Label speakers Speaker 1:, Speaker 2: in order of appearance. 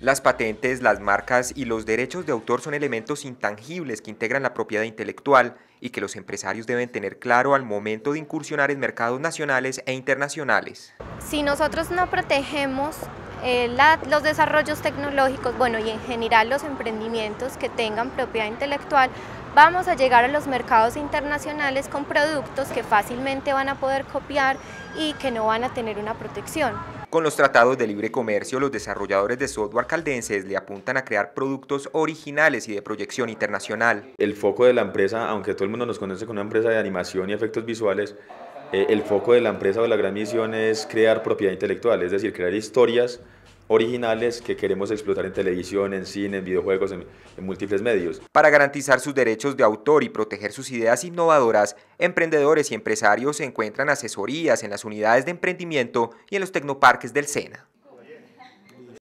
Speaker 1: Las patentes, las marcas y los derechos de autor son elementos intangibles que integran la propiedad intelectual y que los empresarios deben tener claro al momento de incursionar en mercados nacionales e internacionales.
Speaker 2: Si nosotros no protegemos eh, los desarrollos tecnológicos, bueno, y en general los emprendimientos que tengan propiedad intelectual, vamos a llegar a los mercados internacionales con productos que fácilmente van a poder copiar y que no van a tener una protección.
Speaker 1: Con los tratados de libre comercio, los desarrolladores de software caldenses le apuntan a crear productos originales y de proyección internacional. El foco de la
Speaker 3: empresa, aunque todo el mundo nos conoce como una empresa de animación y efectos visuales, eh, el foco de la empresa o de la gran misión es crear propiedad intelectual, es decir, crear historias originales que queremos explotar en televisión, en cine, en videojuegos, en, múltiples medios. Para garantizar sus derechos de autor
Speaker 1: y proteger sus ideas innovadoras, emprendedores y empresarios encuentran asesorías en las unidades de emprendimiento y en los tecnoparques del SENA.